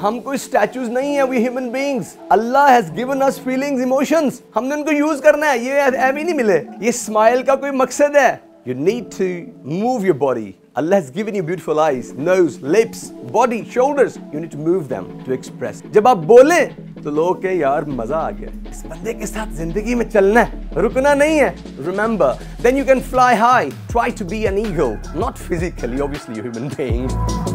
हम कोई स्टैचूज नहीं है we human beings Allah has given us feelings emotions हमने उनको यूज करना है ये ऐप ही नहीं मिले ये स्माइल का कोई मकसद है you need to move your body Allah has given you beautiful eyes, nose, lips, body, shoulders. You need to move them to express. जब आप बोले तो लोग के यार मजा आ गया इस बंदे के साथ जिंदगी में चलना है रुकना नहीं है remember then you can fly high try to be an eagle not physically obviously human being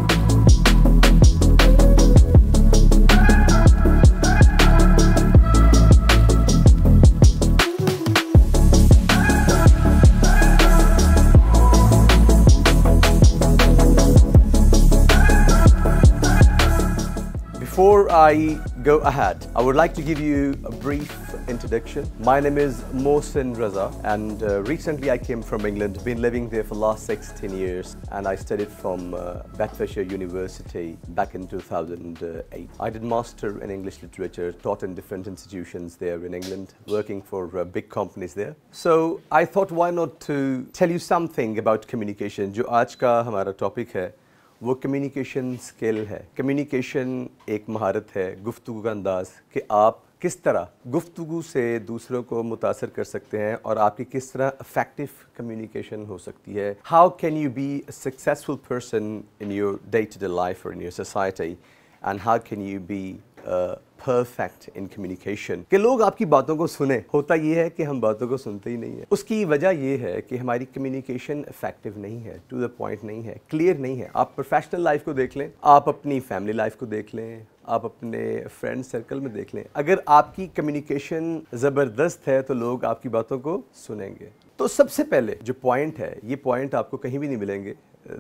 Before I go ahead, I would like to give you a brief introduction. My name is Mohsin Raza and uh, recently I came from England, been living there for the last 16 years and I studied from uh, Bedfordshire University back in 2008. Uh, I did master in English literature, taught in different institutions there in England, working for uh, big companies there. So I thought why not to tell you something about communication, which is का topic वो communication skill है communication एक महारत है गुफ्तु का अंदाज़ कि आप किस तरह गुफ्तु से दूसरों को मुतासर कर सकते हैं और आपकी किस तरह अफेक्टिव कम्युनिकेशन हो सकती है how can you be successful person in your day to day life और in your society and how can you be perfect in communication कि लोग आपकी बातों को सुने होता यह है कि हम बातों को सुनते ही नहीं है उसकी वजह यह है कि हमारी कम्युनिकेशन इफेक्टिव नहीं है टू द पॉइंट नहीं है क्लियर नहीं है आप प्रोफेशनल लाइफ को देख लें आप अपनी फैमिली लाइफ को देख लें आप अपने फ्रेंड सर्कल में देख लें अगर आपकी कम्युनिकेशन ज़बरदस्त है तो लोग आपकी बातों को सुनेंगे तो सबसे पहले जो पॉइंट है ये पॉइंट आपको कहीं भी नहीं मिलेंगे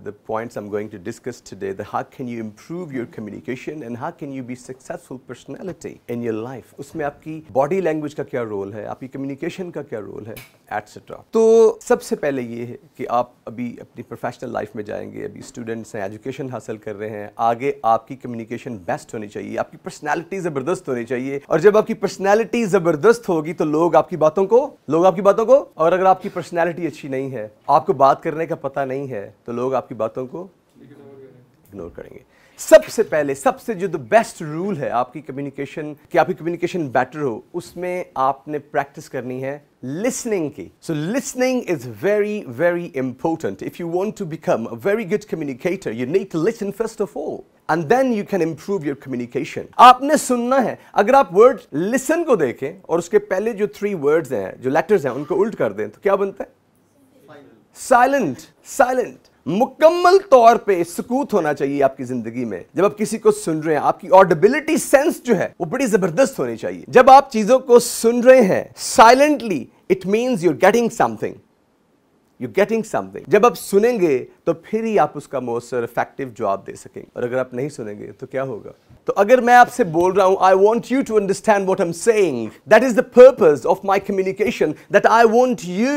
the points I'm going to discuss today, the how can you improve your communication and how can you be successful personality in your life. उसमें आपकी body language का क्या role है, आपकी communication का क्या role है, etc. तो सबसे पहले ये है कि आप अभी अपनी professional life में जाएंगे, अभी students हैं, education हासिल कर रहे हैं, आगे आपकी communication best होनी चाहिए, आपकी personality ज़बरदस्त होनी चाहिए और जब आपकी personality ज़बरदस्त होगी तो लोग आपकी बातों को, लोग आपकी बातों को और अगर आपकी personality अच्छी नहीं है, आपको बात करने का पता नहीं है तो लोग आपकी बातों को इग्नोर करेंगे सबसे पहले सबसे जो द बेस्ट रूल है आपकी कम्युनिकेशन कि आपकी कम्युनिकेशन बेटर हो उसमें आपने प्रैक्टिस करनी है लिसनिंग की so listening is very very important if you want to become a very good communicator you need to listen first of all and then you can improve your communication आपने सुनना है अगर आप word listen को देखें और उसके पहले जो थ्री वर्ड्स हैं जो लेटर्स हैं उनको उल्ट कर दें तो क्या बनता है साइलेंट साइलेंट मुकम्मल तौर पे सुकूत होना चाहिए आपकी जिंदगी में जब आप किसी को सुन रहे हैं आपकी ऑडिबिलिटी सेंस जो है वो बड़ी जबरदस्त होनी चाहिए जब आप चीजों को सुन रहे हैं silently it means you're getting something you getting something जब आप सुनेंगे तो फिर ही आप उसका मोस्टर इफेक्टिव जवाब दे सकेंगे और अगर आप नहीं सुनेंगे तो क्या होगा तो अगर मैं आपसे बोल रहा हूं I want you to understand what am saying that is the purpose of my communication that I want you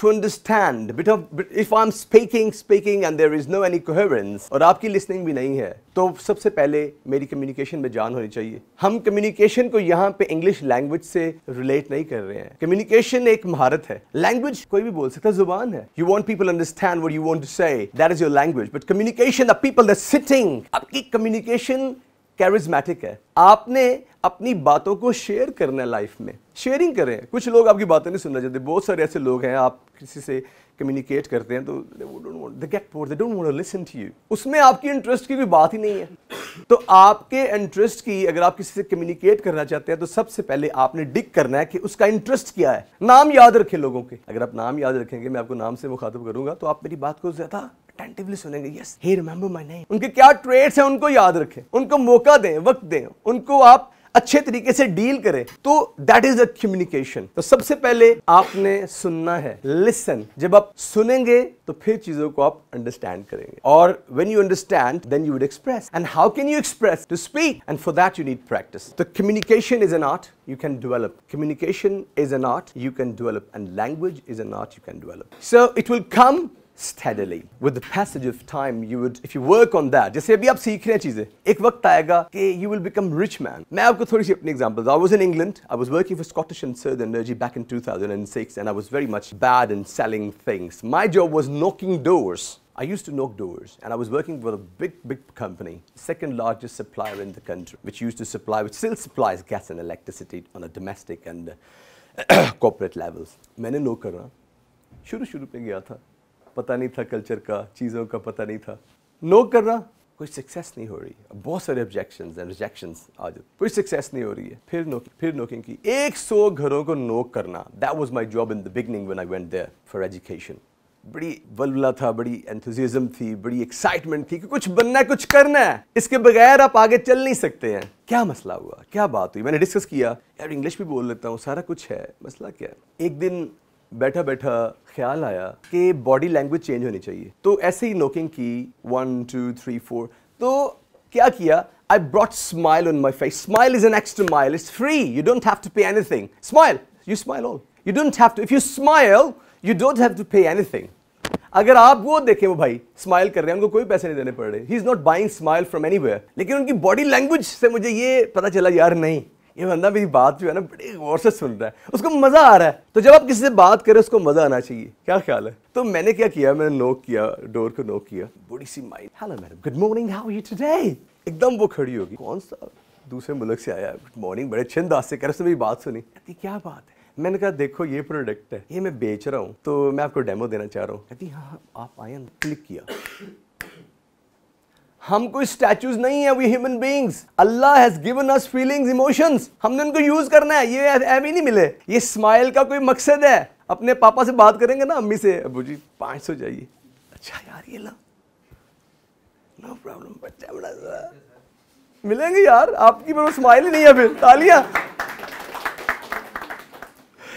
to understand bit of if I'm speaking speaking and there is no any coherence और आपकी listening भी नहीं है तो सबसे पहले मेरी communication में जान होनी चाहिए हम कम्युनिकेशन को यहाँ पे इंग्लिश लैंग्वेज से रिलेट नहीं कर रहे हैं कम्युनिकेशन एक महारत है लैंग्वेज कोई भी बोल सकता है जुबान है you want people understand what you want to say that is your language but communication the people that sitting आपकी कम्युनिकेशन कैरिज्मेटिक है आपने अपनी बातों को शेयर करना है लाइफ में शेयरिंग करें कुछ लोग आपकी बातें नहीं सुनना चाहते बहुत सारे ऐसे लोग हैं आप किसी से कम्युनिकेट करते हैं तो they get bore they don't want listen to you उसमें आपकी इंटरेस्ट की कोई बात ही नहीं है तो आपके इंटरेस्ट की अगर आप किसी से कम्युनिकेट करना चाहते हैं तो सबसे पहले आपने डिक करना है कि उसका इंटरेस्ट क्या है नाम याद रखें लोगों के अगर आप नाम याद रखेंगे मैं आपको नाम से मुखातब करूंगा तो आप मेरी बात को ज़्यादा अटेंटिवली सुनेंगे yes hey remember my name उनके क्या ट्रेड्स हैं उनको याद रखें उनको मौका दें वक्त दें उनको आप अच्छे तरीके से डील करें तो दैट इज अ कम्युनिकेशन तो सबसे पहले आपने सुनना है लिसन जब आप सुनेंगे तो फिर चीजों को आप अंडरस्टैंड करेंगे और when you understand then you would express and how can you express to speak and for that you need practice तो communication is an art you can develop communication is an art you can develop and language is an art you can develop so it will come steadily. With the passage of time, you would, if you work on that, जैसे अभी आप सीख रहे हैं चीजें, एक वक्त आएगा कि you will become rich man. मैं आपको थोड़ी सी अपनी examples. I was in England. I was working for Scottish and Southern Energy back in 2006, and I was very much bad in selling things. My job was knocking doors. I used to knock doors and I was working for a big, big company, second largest supplier in the country, which used to supply, which still supplies gas and electricity on a domestic and uh, corporate levels. मैंने knock करना शुरू शुरू पे गया था पता नहीं था कल्चर का चीज़ों का पता नहीं था नो कर रहा कोई सक्सेस नहीं हो रही है बहुत सारे ऑब्जेक्शन एंड रिजेक्शन आ जाते कोई सक्सेस नहीं हो रही है फिर नोक फिर नोकिंग की एक सौ घरों को नोक करना that was my job in the beginning when I went there for education बड़ी वलवला था बड़ी एंथुजिज्म थी बड़ी एक्साइटमेंट थी कि कुछ बनना है कुछ करना है इसके बगैर आप आगे चल नहीं सकते हैं क्या मसला हुआ क्या बात हुई मैंने डिस्कस किया यार इंग्लिश भी बोल लेता हूँ सारा कुछ है मसला क्या है एक दिन बैठा बैठा ख्याल आया कि बॉडी लैंग्वेज चेंज होनी चाहिए तो ऐसे ही नोकिंग की वन टू थ्री फोर तो क्या किया I brought smile on my face smile is an extra mile is free you don't have to pay anything smile you smile all you don't have to if you smile you don't have to pay anything अगर आप वो देखें वो भाई smile कर रहे हैं उनको कोई पैसे नहीं देने पड़ रहे he is not buying smile from any लेकिन उनकी बॉडी लैंग्वेज से मुझे ये पता चला यार नहीं ये बंदा मेरी बात जो है ना बड़े गौर से सुन रहा है उसको मज़ा आ रहा है तो जब आप किसी से बात करें उसको मज़ा आना चाहिए क्या ख्याल है तो मैंने क्या किया मैंने नोक किया डोर को नोक किया बड़ी सी mind hello madam good morning how you today एकदम वो खड़ी होगी कौन सा दूसरे मुल्क से आया गुड मॉर्निंग बड़े छिंद से कह रहे मेरी बात सुनी कहती क्या बात है मैंने कहा देखो ये प्रोडक्ट है ये मैं बेच रहा हूँ तो मैं आपको डेमो देना चाह रहा हूँ कहती हाँ, हाँ आप आए क्लिक किया हम कोई स्टैचूज नहीं है we human beings Allah has given us feelings emotions हमने उनको यूज करना है ये ऐप ही नहीं मिले ये स्माइल का कोई मकसद है अपने पापा से बात करेंगे ना अम्मी से अबू जी पाँच सौ जाइए अच्छा यार ये ला नो प्रॉब्लम बच्चा बड़ा मिलेंगे यार आपकी मेरे स्माइल ही नहीं है फिर तालियां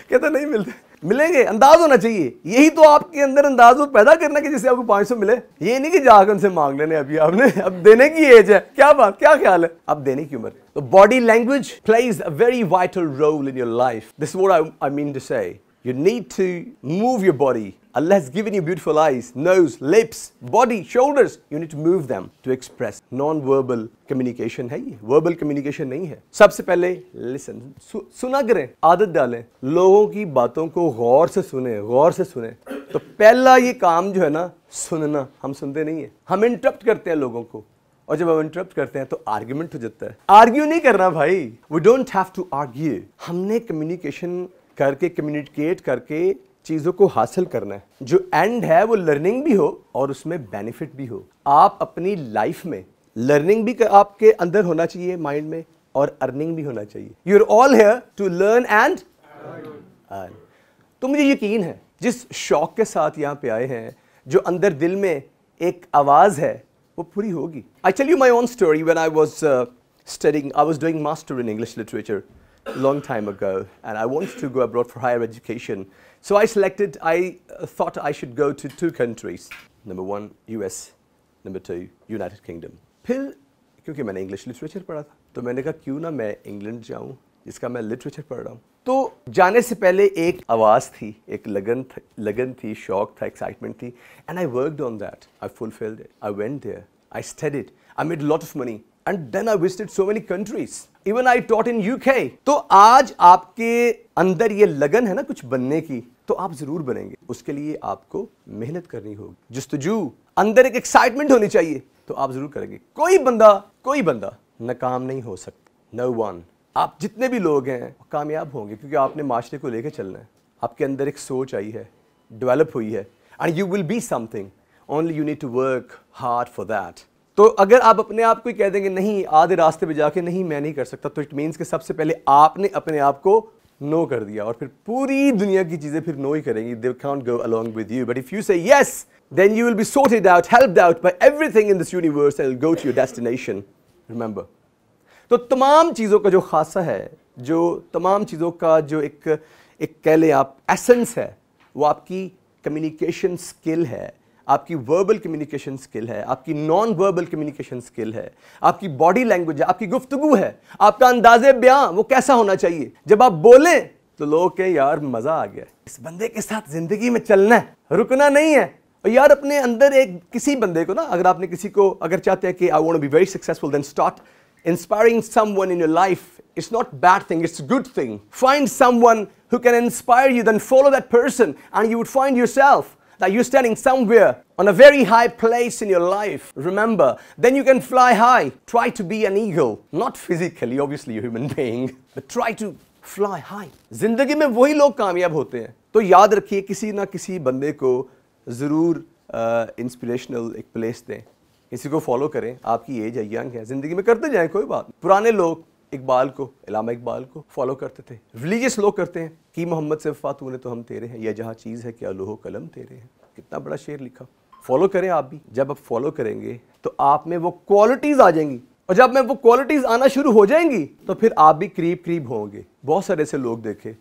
कहते नहीं मिलते मिलेंगे अंदाज होना चाहिए यही तो आपके अंदर अंदाज हो पैदा करना कि जिससे आपको 500 मिले ये नहीं कि जाकर उनसे मांग लेने अभी आपने अब देने की एज है क्या बात क्या ख्याल है अब देने की उम्र तो body language plays a very vital role in your life this what I mean to say You need to move your body. Allah has given you beautiful eyes, nose, lips, body, shoulders. You need to move them to express. Non-verbal communication है ये verbal communication नहीं है सबसे pehle listen सु, सुना करें आदत डालें लोगों की बातों को गौर से सुने गौर से सुने तो पहला ये काम जो है ना सुनना हम सुनते नहीं है हम इंटरप्ट करते हैं लोगों को और जब हम इंटरप्ट करते हैं तो आर्ग्यूमेंट हो जाता है आर्ग्यू नहीं करना भाई we don't have to argue हमने कम्युनिकेशन करके कम्युनिकेट करके चीज़ों को हासिल करना है जो एंड है वो लर्निंग भी हो और उसमें बेनिफिट भी हो आप अपनी लाइफ में लर्निंग भी आपके अंदर होना चाहिए माइंड में और अर्निंग भी होना चाहिए you are all here to learn and earn तो मुझे यकीन है जिस शौक के साथ यहाँ पे आए हैं जो अंदर दिल में एक आवाज़ है वो पूरी होगी I tell you my own story when I was studying I was doing master in English literature long time ago, and I wanted to go abroad for higher education. So I selected, I uh, thought I should go to two countries. Number one, US. Number two, United Kingdom. Phir, kyunki maine English literature padha tha, to maine kaha kyun na main England jaun, jiska main literature padh raha hu. To jaane se pehle ek awaaz thi, ek shock tha, excitement and I worked on that. I fulfilled it. I went there. I studied. I made a lot of money. And then I visited so many countries even I taught in के तो आज आपके अंदर ये लगन है ना कुछ बनने की तो आप जरूर बनेंगे उसके लिए आपको मेहनत करनी होगी जस्तजू अंदर एक एक्साइटमेंट होनी चाहिए तो आप जरूर करेंगे कोई बंदा कोई बंदा नाकाम नहीं हो सकता नो वन आप जितने भी लोग हैं कामयाब होंगे क्योंकि आपने माशरे को लेकर चलना है आपके अंदर एक सोच आई है डेवलप हुई है and you will be something only you need to work hard for that तो अगर आप अपने आप को ही कह देंगे नहीं आधे रास्ते पे जाके नहीं मैं नहीं कर सकता तो इट मीन्स कि सबसे पहले आपने अपने आप को नो कर दिया और फिर पूरी दुनिया की चीज़ें फिर नो ही करेंगी they can't go along with you but if you say yes then you will be sorted out help out every everything in this universe all go to your destination remember तो तमाम चीज़ों का जो खासा है जो तमाम चीज़ों का जो एक एक कह लें आप एसेंस है वो आपकी कम्युनिकेशन स्किल है आपकी वर्बल कम्युनिकेशन स्किल है आपकी नॉन वर्बल कम्युनिकेशन स्किल है आपकी बॉडी लैंग्वेज है आपकी गुफ्तगु है आपका अंदाज बयां वो कैसा होना चाहिए जब आप बोलें तो लोग के यार मज़ा आ गया इस बंदे के साथ ज़िंदगी में चलना है रुकना नहीं है और यार अपने अंदर एक किसी बंदे को ना अगर आपने किसी को अगर चाहते हैं कि I want be very successful then start inspiring someone in your life it's not bad thing it's good thing find someone who can inspire you then follow that person and you would find find self that you're standing somewhere on a very high place in your life, remember, then you can fly high. Try to be an eagle. Not physically, obviously, you're a human being, but try to fly high. जिंदगी में वही लोग कामयाब होते हैं तो याद रखिए किसी ना किसी बंदे को ज़रूर इंस्पिरेशनल एक प्लेस दें इसी को फॉलो करें आपकी एज है यंग है ज़िंदगी में करते जाएं कोई बात पुराने लोग इकबाल को इलामा इकबाल को फॉलो करते थे रिलीजियस लोग करते हैं कि मोहम्मद से फातून तो हम तेरे हैं यह जहाँ चीज़ है क्या लोहो कलम तेरे हैं कितना बड़ा शेर लिखा फॉलो करें आप भी जब आप फॉलो करेंगे तो आप में वो क्वालिटीज़ आ जाएंगी और जब मैं वो क्वालिटीज़ आना शुरू हो जाएंगी तो फिर आप भी करीब करीब होंगे बहुत सारे ऐसे लोग देखे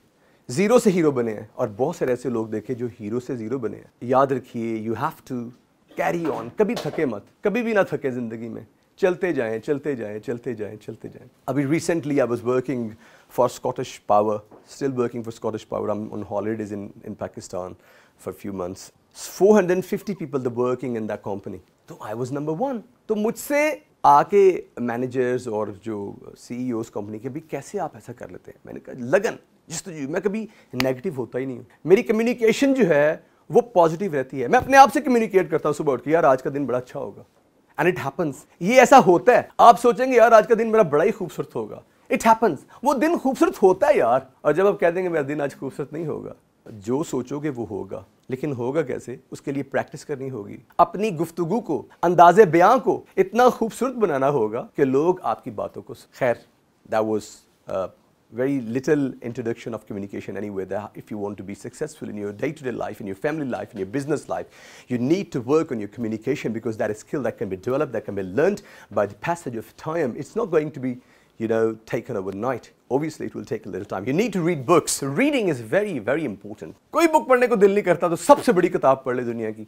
ज़ीरो से हीरो बने हैं और बहुत सारे ऐसे लोग देखे जो हीरो से ज़ीरो बने हैं याद रखिए you have to carry on कभी थके मत कभी भी ना थके ज़िंदगी में चलते जाएं चलते जाएं चलते जाएं चलते जाएं अभी recently I was working for Scottish power still working for Scottish power I am on holidays in in Pakistan for few months 450 people the working in that company तो आई वाज नंबर वन तो मुझसे आके managers और जो सी ई company के भी कैसे आप ऐसा कर लेते हैं मैंने कहा लगन जिस तो मैं कभी नेगेटिव होता ही नहीं हूँ मेरी कम्युनिकेशन जो है वो पॉजिटिव रहती है मैं अपने आप से कम्युनिकेट करता हूँ सुबह उठ के यार आज का दिन बड़ा अच्छा होगा एंड इट हैपन्स ये ऐसा होता है आप सोचेंगे यार आज का दिन मेरा बड़ा ही खूबसूरत होगा इट हैपन्स वो दिन खूबसूरत होता है यार और जब आप कह देंगे मेरा दिन आज खूबसूरत नहीं होगा जो सोचोगे वो होगा लेकिन होगा कैसे उसके लिए प्रैक्टिस करनी होगी अपनी गुफ्तगु को अंदाजे बयां को इतना खूबसूरत बनाना होगा कि लोग आपकी बातों को खैर that was very little introduction of communication anywhere there. if you want to be successful in your day-to-day life, in your family life, in your business life, you need to work on your communication because that is skill that can be developed, that can be learned by the passage of time. It's not going to be, you know, taken overnight. Obviously, it will take a little time. You need to read books. Reading is very, very important. कोई book पढ़ने को दिल नहीं करता तो सबसे बड़ी किताब पढ़ ले दुनिया की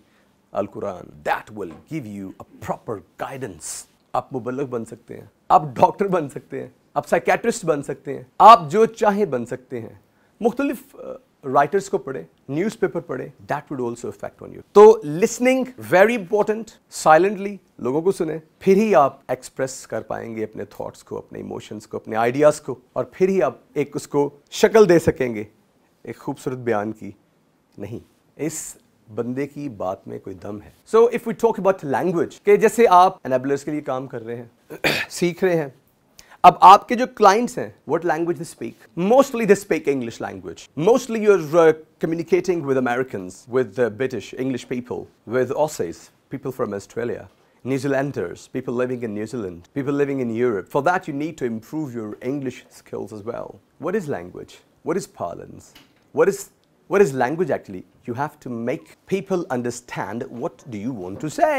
Quran. That will give you a proper guidance. आप मुबलक बन सकते हैं आप डॉक्टर बन सकते हैं आप साइकेट्रिस्ट बन सकते हैं आप जो चाहे बन सकते हैं मुख्तलिफ राइटर्स को पढ़े न्यूज पेपर पढ़े that would also effect on you तो लिसनिंग वेरी इंपॉर्टेंट साइलेंटली लोगों को सुने फिर ही आप एक्सप्रेस कर पाएंगे अपने थॉट्स को अपने इमोशंस को अपने आइडियाज को और फिर ही आप एक उसको शक्ल दे सकेंगे एक खूबसूरत बयान की नहीं इस बंदे की बात में कोई दम है so if we talk about language के जैसे आप एनेबलर्स के लिए काम कर रहे हैं सीख रहे हैं अब आपके जो क्लाइंट्स हैं what language they speak mostly they speak English language mostly you are communicating with American with British English people with Aussies people from Australia New Zealanders, people living in New Zealand, people living in Europe. For that, you need to improve your English skills as well. What is language? What is parlance? What is, what is language actually? You have to make people understand what do you want to say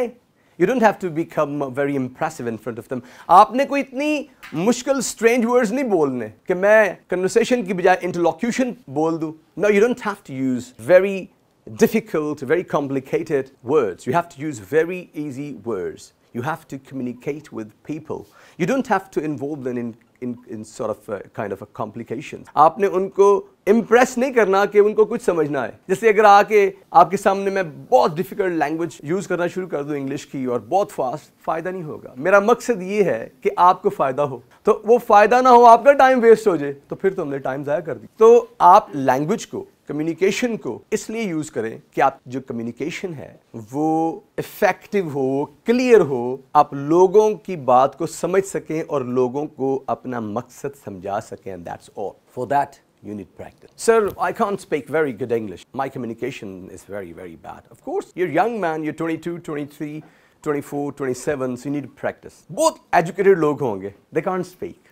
don't have to become very impressive in front of them. आपने कोई इतनी मुश्किल strange words नहीं बोलने कि मैं conversation की बजाय interlocution बोल दूँ you don't have to use very difficult, very complicated words. You have to use very easy words. You have to communicate with people. You don't have to involve them in in in sort of kind of a complication आपने उनको impress नहीं करना कि उनको कुछ समझना है जैसे अगर आके आपके सामने मैं बहुत डिफिकल्ट लैंग्वेज यूज़ करना शुरू कर दूँ इंग्लिश की और बहुत फास्ट फ़ायदा नहीं होगा मेरा मकसद ये है कि आपको फ़ायदा हो तो वो फ़ायदा ना हो आपका टाइम वेस्ट हो जाए तो फिर तो हमने टाइम ज़ाया कर दी तो आप लैंग्वेज को कम्युनिकेशन को इसलिए यूज़ करें कि आप जो कम्युनिकेशन है वो इफ़ेक्टिव हो क्लियर हो आप लोगों की बात को समझ सकें और लोगों को अपना मकसद समझा सकें that's all for that you need practice. Sir, I can't speak very good English. My communication is very, very bad. Of course, you're a young man, you're 22, 23, 24, 27, so you need to practice. Both educated log honge, they can't speak.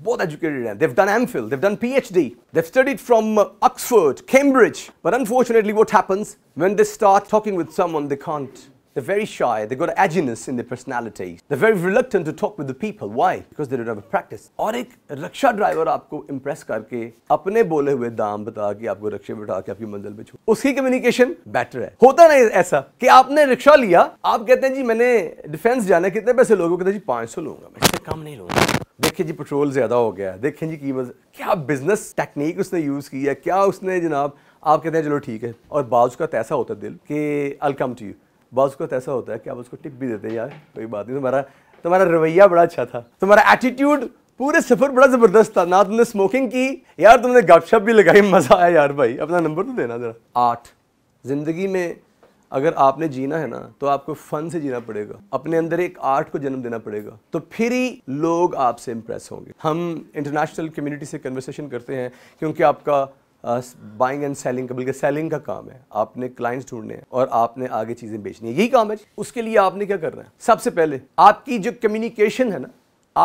both educated and they've done AmPhil, they've done PhD, they've studied from Oxford, Cambridge. But unfortunately, what happens when they start talking with someone they can't? They're very shy, they've got aginess in their personality. They're very reluctant to talk with the people. Why? Because they don't have a practice. और एक रक्षा driver आपको impress करके अपने बोले हुए दाम बता के आपको रक्षे बैठा के आपकी मंजिल पे छोड़ उसकी कम्युनिकेशन बेटर है होता नहीं ऐसा कि आपने रिक्शा लिया आप कहते हैं जी मैंने डिफेंस जाना कितने पैसे लोगे कहते हैं जी पाँच सौ लूंगा मैं कम नहीं लूंगा देखें जी पेट्रोल ज़्यादा हो गया है देखें जी कीमत क्या बिज़नेस टेक्निक उसने यूज़ की है क्या उसने जनाब आप कहते हैं चलो ठीक है और बाद का तैसा होता है दिल कि अल कम टू यू बाज का तैसा होता है कि आप उसको टिप भी देते हैं यार कोई बात नहीं तुम्हारा तुम्हारा रवैया बड़ा अच्छा था तुम्हारा एटीट्यूड पूरे सफ़र बड़ा ज़बरदस्त था ना तुमने स्मोकिंग की यार तुमने गपशप भी लगाई मज़ा आया यार भाई अपना नंबर तो देना ज़रा आठ ज़िंदगी में अगर आपने जीना है ना तो आपको फन से जीना पड़ेगा अपने अंदर एक आर्ट को जन्म देना पड़ेगा तो फिर ही लोग आपसे इम्प्रेस होंगे हम इंटरनेशनल कम्युनिटी से कन्वर्सेशन करते हैं क्योंकि आपका बाइंग एंड सेलिंग का बल्कि सेलिंग का काम है आपने क्लाइंट्स ढूंढने हैं और आपने आगे चीज़ें बेचनी है यही काम है उसके लिए आपने क्या करना है सबसे पहले आपकी जो कम्युनिकेशन है ना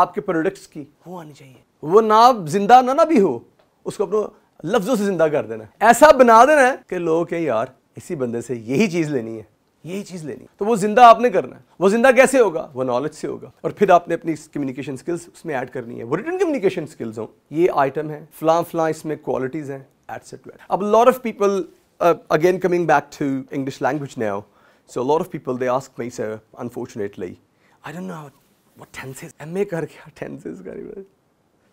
आपके प्रोडक्ट्स की वो आनी चाहिए वो ना जिंदा ना ना भी हो उसको अपने लफ्ज़ों से जिंदा कर देना ऐसा बना देना है कि लोग हैं यार इसी बंदे से यही चीज़ लेनी है यही चीज़ लेनी है तो वो जिंदा आपने करना है वो जिंदा कैसे होगा वो नॉलेज से होगा और फिर आपने अपनी कम्युनिकेशन स्किल्स उसमें ऐड करनी है वो रिटर्न कम्युनिकेशन स्किल्स हो ये आइटम है फ्ला फ्ला इसमें क्वालिटीज़ हैं एटसेट्रा अब lot of people again coming back to English language now so a of people they ask me sir unfortunately I I don't know what tenses. MA कर क्या tenses करी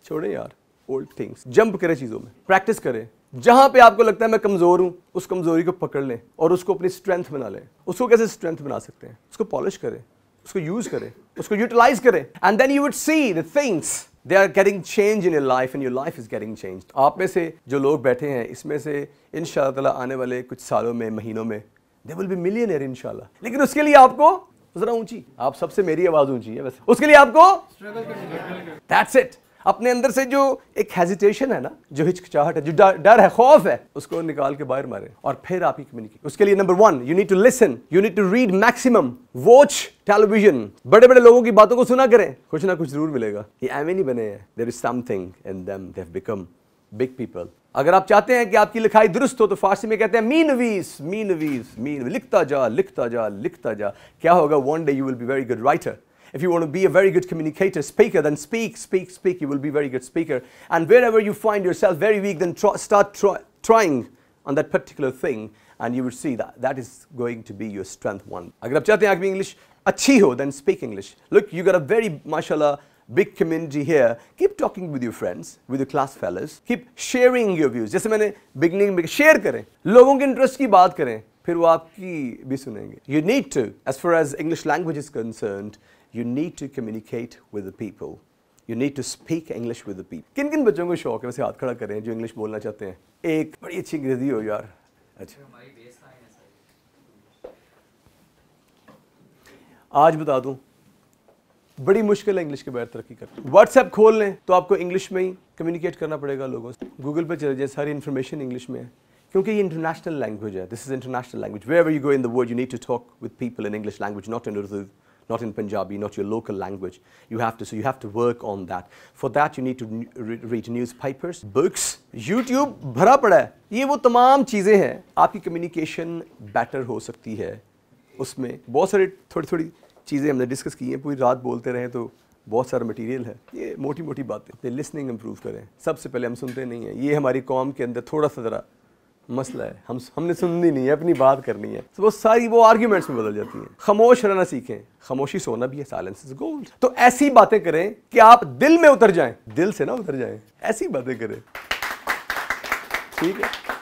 छोड़े यार ओल्ड थिंग्स जंप करें चीज़ों में. Practice करें. जहां पे आपको लगता है मैं कमज़ोर हूं उस कमज़ोरी को पकड़ लें और उसको अपनी स्ट्रेंथ बना लें उसको कैसे स्ट्रेंथ बना सकते हैं उसको पॉलिश करें उसको यूज करें उसको यूटिलाइज करें and then you would see the things they are getting change in your life and your life is getting change आप में से जो लोग बैठे हैं इसमें से इन ताला आने वाले कुछ सालों में महीनों में they will be millionaire इनशाला लेकिन उसके लिए आपको जरा ऊंची आप सबसे मेरी आवाज ऊंची है वैसे उसके लिए आपको दैट्स इट अपने अंदर से जो एक हेजिटेशन है ना जो हिचकिचाहट है जो डर है खौफ है उसको निकाल के बाहर मारे और फिर आप ही कम्युनिकेट उसके लिए number one you need to listen you need to read maximum watch television बड़े बड़े लोगों की बातों को सुना करें कुछ ना कुछ जरूर मिलेगा ये एम नहीं बने हैं there is something in them they become big people अगर आप चाहते हैं कि आपकी लिखाई दुरुस्त हो तो फारसी में कहते हैं मीन वीस मीन वीस मीन लिखता जा लिखता जा लिखता जा क्या होगा one day you will be very good writer If you want to be a very good communicator, speaker, then speak, speak, speak. You will be a very good speaker. And wherever you find yourself very weak, then start trying on that particular thing. And you will see that that is going to be your strength one. अगर आप चाहते हैं English अच्छी ho, then speak English. Look, you got a very, mashallah, big community here. Keep talking with your friends, with your class fellows. Keep sharing your views. जैसे मैंने beginning में share करें लोगों के interest की बात करें फिर वो आपकी भी सुनेंगे You need to, as far as English language is concerned. You need to communicate with the people you need to speak English with the people किन किन बच्चों को शौक है वैसे हाथ खड़ा करें जो इंग्लिश बोलना चाहते हैं एक बड़ी अच्छी अंग्रेजी हो यार अच्छा आज बता दूं बड़ी मुश्किल है इंग्लिश के बगैर तरक्की करना व्हाट्सएप खोल लें तो आपको इंग्लिश में ही कम्युनिकेट करना पड़ेगा लोगों से गूगल पे चले जाए सारी इन्फॉर्मेशन इंग्लिश में है क्योंकि ये इंटरनेशनल लैंग्वेज है this is international language way you go in the world you need to talk with people in English language not in not in Punjabi, not your local language. You have to, so you have to work on that. For that, you need to re read newspapers, books, YouTube भरा पड़ा है ये वो तमाम चीज़ें हैं आपकी communication better हो सकती है उसमें बहुत सारे थोड़ी थोड़ी चीज़ें हमने डिस्कस की हैं पूरी रात बोलते रहे तो बहुत सारा मटेरियल है ये मोटी मोटी बातें लिसनिंग इम्प्रूव करें सबसे पहले हम सुनते नहीं हैं ये हमारी कॉम के अंदर थोड़ा सा ज़रा मसला है हम हमने सुननी नहीं है अपनी बात करनी है तो वो सारी वो आर्ग्यूमेंट्स में बदल जाती हैं खामोश रहना सीखें खामोशी सोना भी है साइलेंस इज गोल्ड तो ऐसी बातें करें कि आप दिल में उतर जाएं दिल से ना उतर जाएं ऐसी बातें करें ठीक है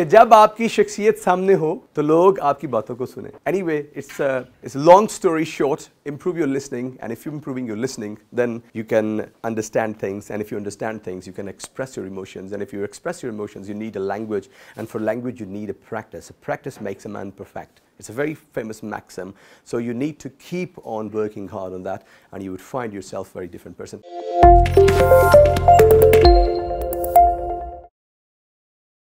कि जब आपकी शख्सियत सामने हो तो लोग आपकी बातों को सुने anyway it's it's long improve your listening and if you're improving your listening then you can understand things and if you understand things you can express your emotions and if you express your emotions you need a language and for language you need a practice a practice makes a man perfect it's a very famous maxim so you need to keep on working hard on that and you would find yourself a very different person